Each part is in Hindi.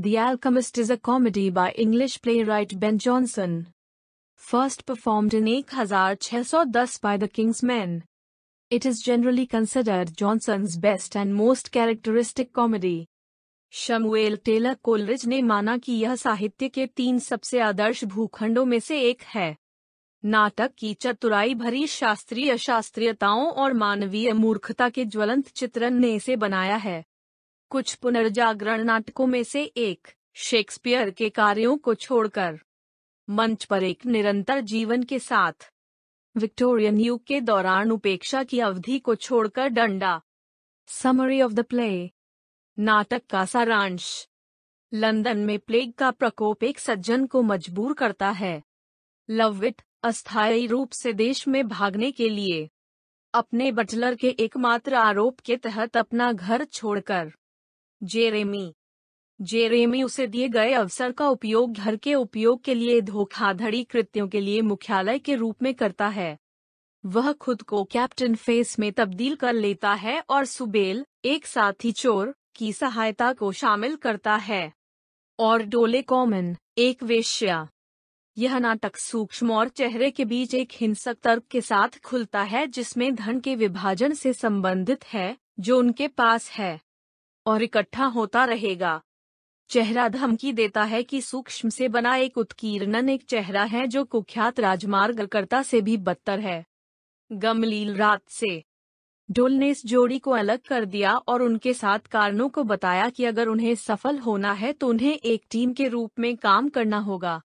The Alchemist is a comedy by English playwright Ben Jonson. First performed in 1610 by the King's Men. It is generally considered Jonson's best and most characteristic comedy. Samuel Taylor Coleridge ने माना कि यह साहित्य के तीन सबसे आदर्श भूखंडों में से एक है नाटक की चतुराई भरी शास्त्रीय शास्त्रीयताओं और मानवीय मूर्खता के ज्वलंत चित्रण ने इसे बनाया है कुछ पुनर्जागरण नाटकों में से एक शेक्सपियर के कार्यों को छोड़कर मंच पर एक निरंतर जीवन के साथ विक्टोरियन युग के दौरान उपेक्षा की अवधि को छोड़कर डंडा समरी ऑफ द प्ले नाटक का सारांश लंदन में प्लेग का प्रकोप एक सज्जन को मजबूर करता है लवविट अस्थायी रूप से देश में भागने के लिए अपने बटलर के एकमात्र आरोप के तहत अपना घर छोड़कर जेरेमी जेरेमी उसे दिए गए अवसर का उपयोग घर के उपयोग के लिए धोखाधड़ी कृत्यों के लिए मुख्यालय के रूप में करता है वह खुद को कैप्टन फेस में तब्दील कर लेता है और सुबेल एक साथी चोर की सहायता को शामिल करता है और डोले कॉमन एक वेश्या यह नाटक सूक्ष्म और चेहरे के बीच एक हिंसक तर्क के साथ खुलता है जिसमें धन के विभाजन से संबंधित है जो उनके पास है और इकट्ठा होता रहेगा चेहरा धमकी देता है कि सूक्ष्म से बना एक उत्कीर्णन एक चेहरा है जो कुख्यात राजमार्गकर्ता से भी बदतर है गमलील रात से डोल ने इस जोड़ी को अलग कर दिया और उनके साथ कारणों को बताया कि अगर उन्हें सफल होना है तो उन्हें एक टीम के रूप में काम करना होगा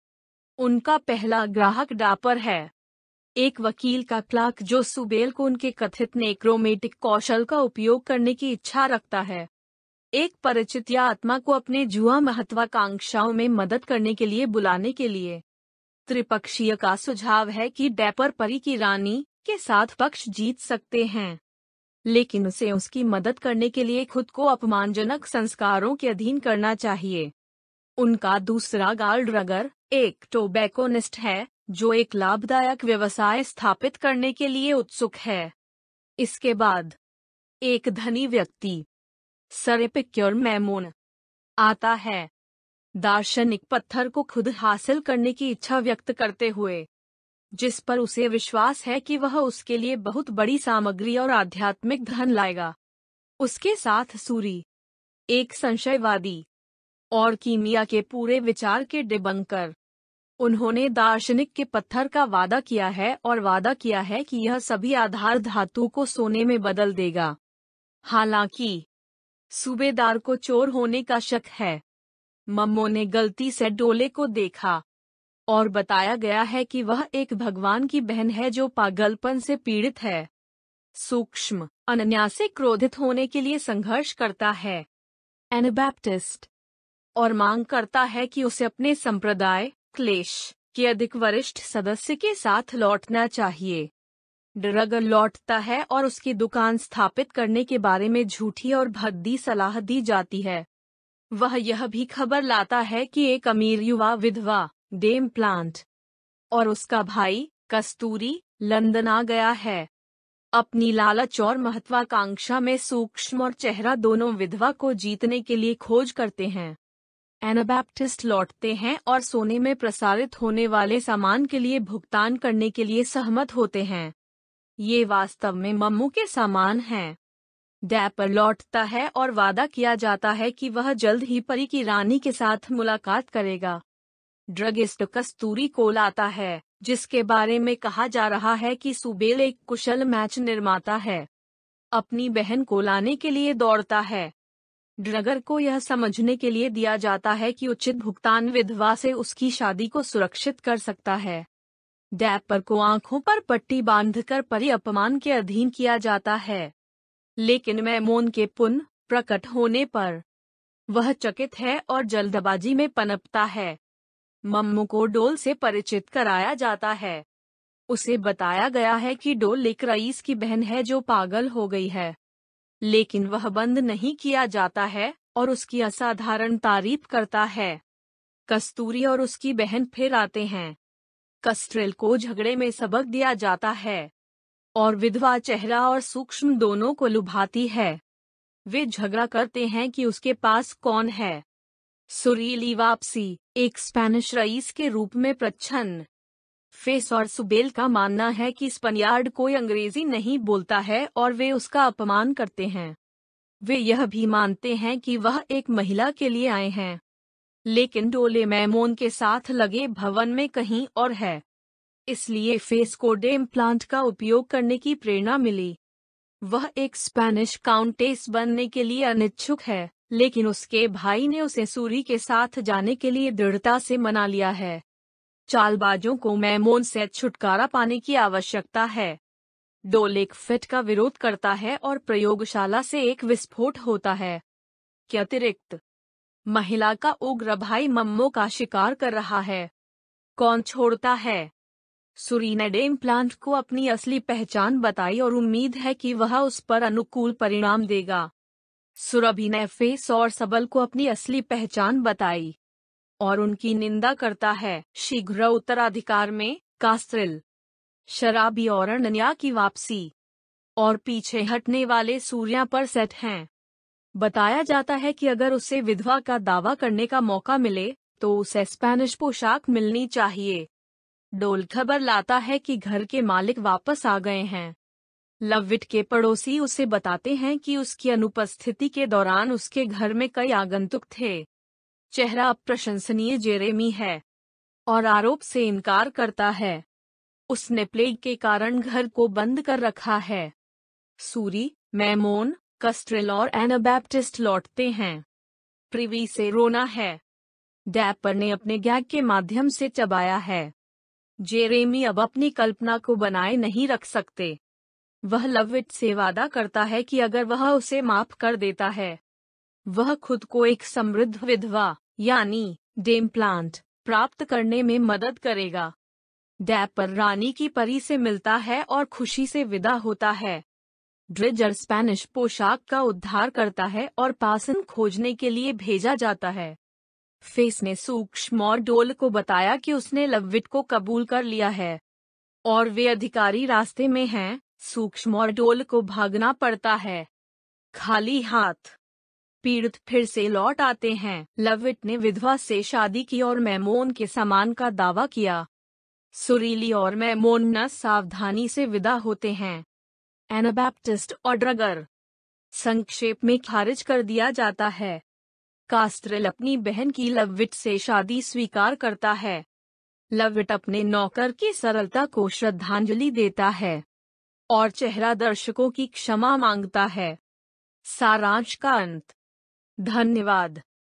उनका पहला ग्राहक डापर है एक वकील का क्लार्क जो सुबेल को उनके कथित नेक्रोमेटिक कौशल का उपयोग करने की इच्छा रखता है एक परिचित या आत्मा को अपने जुआ महत्वाकांक्षाओं में मदद करने के लिए बुलाने के लिए त्रिपक्षीय का सुझाव है कि डैपर परी की रानी के साथ पक्ष जीत सकते हैं लेकिन उसे उसकी मदद करने के लिए खुद को अपमानजनक संस्कारों के अधीन करना चाहिए उनका दूसरा गार्ड रगर एक टोबैकोनिस्ट है जो एक लाभदायक व्यवसाय स्थापित करने के लिए उत्सुक है इसके बाद एक धनी व्यक्ति सरेपिक्योर मैमोन आता है दार्शनिक पत्थर को खुद हासिल करने की इच्छा व्यक्त करते हुए जिस पर उसे विश्वास है कि वह उसके लिए बहुत बड़ी सामग्री और आध्यात्मिक धन लाएगा उसके साथ सूरी एक संशयवादी और कीमिया के पूरे विचार के डिबंकर उन्होंने दार्शनिक के पत्थर का वादा किया है और वादा किया है कि यह सभी आधार धातु को सोने में बदल देगा हालांकि सूबेदार को चोर होने का शक है मम्मो ने गलती से डोले को देखा और बताया गया है कि वह एक भगवान की बहन है जो पागलपन से पीड़ित है सूक्ष्म अनन्या से क्रोधित होने के लिए संघर्ष करता है एनबैप्टिस्ट और मांग करता है कि उसे अपने संप्रदाय क्लेश के अधिक वरिष्ठ सदस्य के साथ लौटना चाहिए ड्रग लौटता है और उसकी दुकान स्थापित करने के बारे में झूठी और भद्दी सलाह दी जाती है वह यह भी खबर लाता है कि एक अमीर युवा विधवा डेम प्लांट और उसका भाई कस्तूरी लंदन आ गया है अपनी लालच और महत्वाकांक्षा में सूक्ष्म और चेहरा दोनों विधवा को जीतने के लिए खोज करते हैं एनाबैप्टिस्ट लौटते हैं और सोने में प्रसारित होने वाले सामान के लिए भुगतान करने के लिए सहमत होते हैं ये वास्तव में मम्मू के सामान हैं। डैपर लौटता है और वादा किया जाता है कि वह जल्द ही परी की रानी के साथ मुलाकात करेगा ड्रगिस्ट कस्तूरी को लाता है जिसके बारे में कहा जा रहा है कि सुबेल एक कुशल मैच निर्माता है अपनी बहन को लाने के लिए दौड़ता है ड्रगर को यह समझने के लिए दिया जाता है कि उचित भुगतान विधवा से उसकी शादी को सुरक्षित कर सकता है डैपर को आंखों पर पट्टी बांधकर परि अपमान के अधीन किया जाता है लेकिन मैमोन के पुन प्रकट होने पर वह चकित है और जल्दबाजी में पनपता है मम्मू को डोल से परिचित कराया जाता है उसे बताया गया है कि डोल एक रईस की बहन है जो पागल हो गई है लेकिन वह बंद नहीं किया जाता है और उसकी असाधारण तारीफ करता है कस्तूरी और उसकी बहन फिर आते हैं कस्ट्रेल को झगड़े में सबक दिया जाता है और विधवा चेहरा और सूक्ष्म दोनों को लुभाती है वे झगड़ा करते हैं कि उसके पास कौन है सुरीली वापसी एक स्पेनिश रईस के रूप में प्रच्छन फेस और सुबेल का मानना है कि स्पनियार्ड कोई अंग्रेजी नहीं बोलता है और वे उसका अपमान करते हैं वे यह भी मानते हैं कि वह एक महिला के लिए आए हैं लेकिन डोले मैमोन के साथ लगे भवन में कहीं और है इसलिए फेस कोड इम्प्लांट का उपयोग करने की प्रेरणा मिली वह एक स्पेनिश काउंटेस बनने के लिए अनिच्छुक है लेकिन उसके भाई ने उसे सूरी के साथ जाने के लिए दृढ़ता से मना लिया है चालबाजों को मैमोन से छुटकारा पाने की आवश्यकता है डोलेक फिट का विरोध करता है और प्रयोगशाला से एक विस्फोट होता है के अतिरिक्त महिला का उग्र भाई मम्मो का शिकार कर रहा है कौन छोड़ता है ने डेम प्लांट को अपनी असली पहचान बताई और उम्मीद है कि वह उस पर अनुकूल परिणाम देगा सुरभि ने फेस और सबल को अपनी असली पहचान बताई और उनकी निंदा करता है शीघ्र उत्तराधिकार में कास्त्रिल शराबी और अनन्या की वापसी और पीछे हटने वाले सूर्या पर सेट हैं बताया जाता है कि अगर उसे विधवा का दावा करने का मौका मिले तो उसे स्पेनिश पोशाक मिलनी चाहिए डोल खबर लाता है कि घर के मालिक वापस आ गए हैं लवविट के पड़ोसी उसे बताते हैं कि उसकी अनुपस्थिति के दौरान उसके घर में कई आगंतुक थे चेहरा अप्रशंसनीय जेरेमी है और आरोप से इनकार करता है उसने प्लेग के कारण घर को बंद कर रखा है सूरी मैमोन कस्ट्रेल और एनाबैप्टिस्ट लौटते हैं प्रिवी से रोना है डैपर ने अपने गैग के माध्यम से चबाया है जेरेमी अब अपनी कल्पना को बनाए नहीं रख सकते वह लविट से वादा करता है कि अगर वह उसे माफ कर देता है वह खुद को एक समृद्ध विधवा यानी डेम प्लांट प्राप्त करने में मदद करेगा डैपर रानी की परी से मिलता है और खुशी से विदा होता है ड्रिजर स्पेनिश पोशाक का उद्धार करता है और पासन खोजने के लिए भेजा जाता है फेस ने सूक्ष्म और डोल को बताया कि उसने लवविट को कबूल कर लिया है और वे अधिकारी रास्ते में हैं सूक्ष्म और डोल को भागना पड़ता है खाली हाथ पीड़ित फिर से लौट आते हैं लविट ने विधवा से शादी की और मैमोन के सामान का दावा किया सुरीली और मैमोन न सावधानी से विदा होते हैं एनाबैप्टिस्ट और ड्रगर er. संक्षेप में खारिज कर दिया जाता है कास्ट्रेल अपनी बहन की लवविट से शादी स्वीकार करता है लवविट अपने नौकर की सरलता को श्रद्धांजलि देता है और चेहरा दर्शकों की क्षमा मांगता है सारांश का अंत धन्यवाद